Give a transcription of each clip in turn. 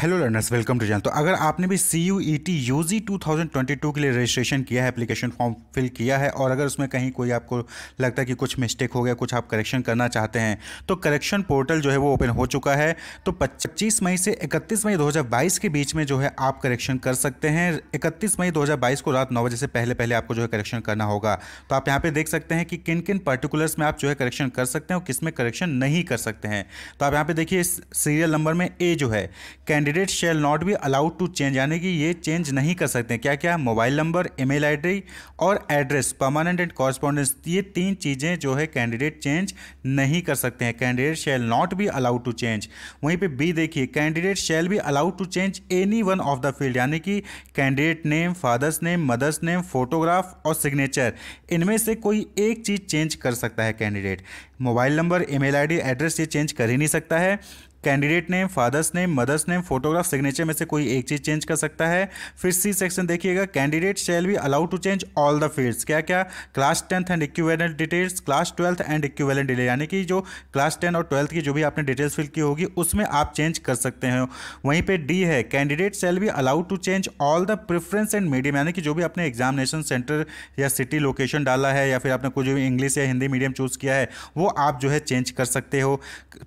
hello learners welcome to Jain तो अगर आपने भी C U E T U G two thousand twenty two के लिए रजिस्ट्रेशन किया है एप्लीकेशन फॉर्म फिल किया है और अगर उसमें कहीं कोई आपको लगता है कि कुछ मिस्टेक हो गया कुछ आप करेक्शन करना चाहते हैं तो करेक्शन पोर्टल जो है वो ओपन हो चुका है तो पच्चीस मई से इकतीस मई दो हजार बाईस के बीच में जो है आप करेक्शन कर सकते हैं इकतीस मई दो हजार बाईस को रात नौ बजे से पहले पहले आपको जो है करेक्शन करना होगा तो आप यहाँ पर देख सकते हैं कि किन किन पर्टिकुलर्स में आप जो है करेक्शन कर सकते हैं और किस में करेक्शन नहीं कर सकते हैं तो आप यहाँ पर देखिए सीरियल नंबर में ए जो है candidate candidate shall not be allowed to change यानी कि ये चेंज नहीं कर सकते क्या क्या मोबाइल नंबर ईमेल आईडी और एड्रेस परमानेंट एंड कॉरस्पॉन्डेंस ये तीन चीज़ें जो है कैंडिडेट चेंज नहीं कर सकते हैं candidate shall not be allowed to change वहीं पे बी देखिए candidate shall be allowed to change any one of the field यानी कि candidate name father's name mother's name photograph और सिग्नेचर इनमें से कोई एक चीज़ चेंज कर सकता है candidate mobile number email ID address ये चेंज कर ही नहीं सकता है candidate name father's name mother's name photograph signature में से कोई एक चीज़ चेंज कर सकता है फिर सी सेक्शन देखिएगा candidate shall be allowed to change all the fields क्या क्या class tenth and equivalent details class twelfth and equivalent detail यानी कि जो क्लास टेन और ट्वेल्थ की जो भी आपने डिटेल्स फिल की होगी उसमें आप चेंज कर सकते हैं वहीं पर डी है candidate shall be allowed to change all the preference and medium यानी कि जो भी आपने एग्जामिनेशन सेंटर या सिटी लोकेशन डाला है या फिर आपने कुछ भी इंग्लिश या हिंदी मीडियम चूज़ किया है वो आप जो है चेंज कर सकते हो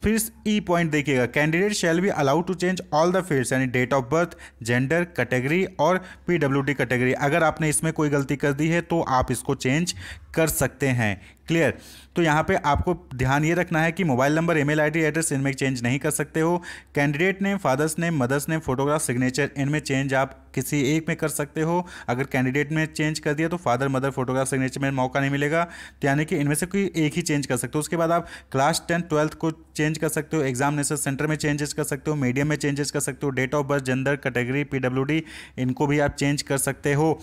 फिर ई e पॉइंट देखिएगा candidate candidate be allowed to change all the the यानी date of birth gender category और पीडब्ल्यूडी कैटेगरी अगर आपने इसमें कोई गलती कर दी है तो आप इसको चेंज कर सकते हैं क्लियर तो यहाँ पे आपको ध्यान ये रखना है कि mobile number email ID address इनमें चेंज नहीं कर सकते हो candidate name father's name mother's name photograph signature इनमें चेंज आप किसी एक में कर सकते हो अगर कैंडिडेट में चेंज कर दिया तो फादर मदर फोटोग्राफ सिग्नेचर में मौका नहीं मिलेगा तो यानी कि इनमें से कोई एक ही चेंज कर सकते हो उसके बाद आप क्लास टेंथ ट्वेल्थ को चेंज कर सकते हो एग्जामिनेशन सेंटर में चेंजेस कर सकते हो मीडियम में चेंजेस कर सकते हो date of birth gender category P इनको भी आप चेंज कर सकते हो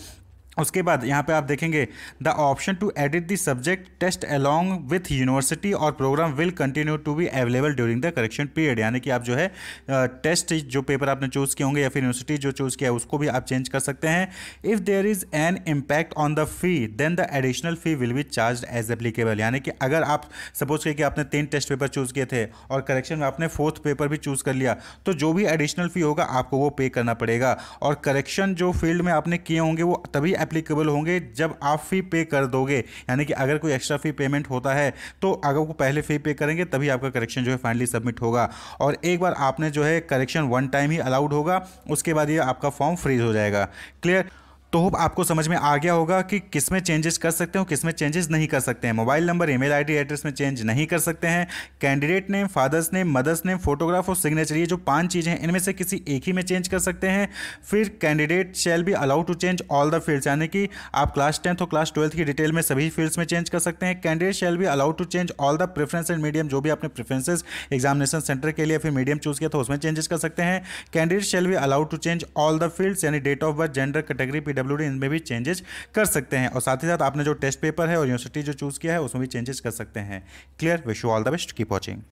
उसके बाद यहाँ पे आप देखेंगे the option to edit the subject test along with university और programme will continue to be available during the correction period यानी कि आप जो है टेस्ट जो पेपर आपने चूज़ किए होंगे या फिर यूनिवर्सिटी जो चूज़ किया है उसको भी आप चेंज कर सकते हैं if there is an impact on the fee then the additional fee will be charge as applicable यानी कि अगर आप सपोज करिए कि आपने तीन टेस्ट पेपर चूज़ किए थे और करेक्शन में आपने फोर्थ पेपर भी चूज़ कर लिया तो जो भी एडिशनल फी होगा आपको वो पे करना पड़ेगा और करेक्शन जो फील्ड में आपने किए होंगे वो तभी एप्लीकेबल होंगे जब आप फ़ी पे कर दोगे यानी कि अगर कोई एक्स्ट्रा फ़ी पेमेंट होता है तो अगर वो पहले फ़ी पे करेंगे तभी आपका करेक्शन जो है फाइनली सबमिट होगा और एक बार आपने जो है करेक्शन वन टाइम ही अलाउड होगा उसके बाद ये आपका फॉर्म फ्रीज हो जाएगा क्लियर तो होप आपको समझ में आ गया होगा कि किस में चेंजेस कर सकते हैं और किस में चेंजेस नहीं कर सकते हैं mobile number email ID address में चेंज नहीं कर सकते हैं candidate name father's name mother's name photograph और सिग्नेचर ये जो पांच चीज़ें हैं इनमें से किसी एक ही में चेंज कर सकते हैं फिर candidate shall be allowed to change all the fields यानी कि आप क्लास टेंथ और क्लास ट्वेल्थ की डिटेल में सभी फील्ड्स में चेंज कर सकते हैं candidate shall be allowed to change all the preference and medium जो भी आपने प्रेफरेंसेज एग्जामिनेशन सेंटर के लिए फिर मीडियम चूज किया था तो उसमें चेंजेस कर सकते हैं candidate shall be allowed to change all the fields यानी date of birth gender category P W इनमें भी चेंजेस कर सकते हैं और साथ ही साथ आपने जो टेस्ट पेपर है और यूनिवर्सिटी जो चूज़ किया है उसमें भी चेंजेस कर सकते हैं clear wish you all the best keep watching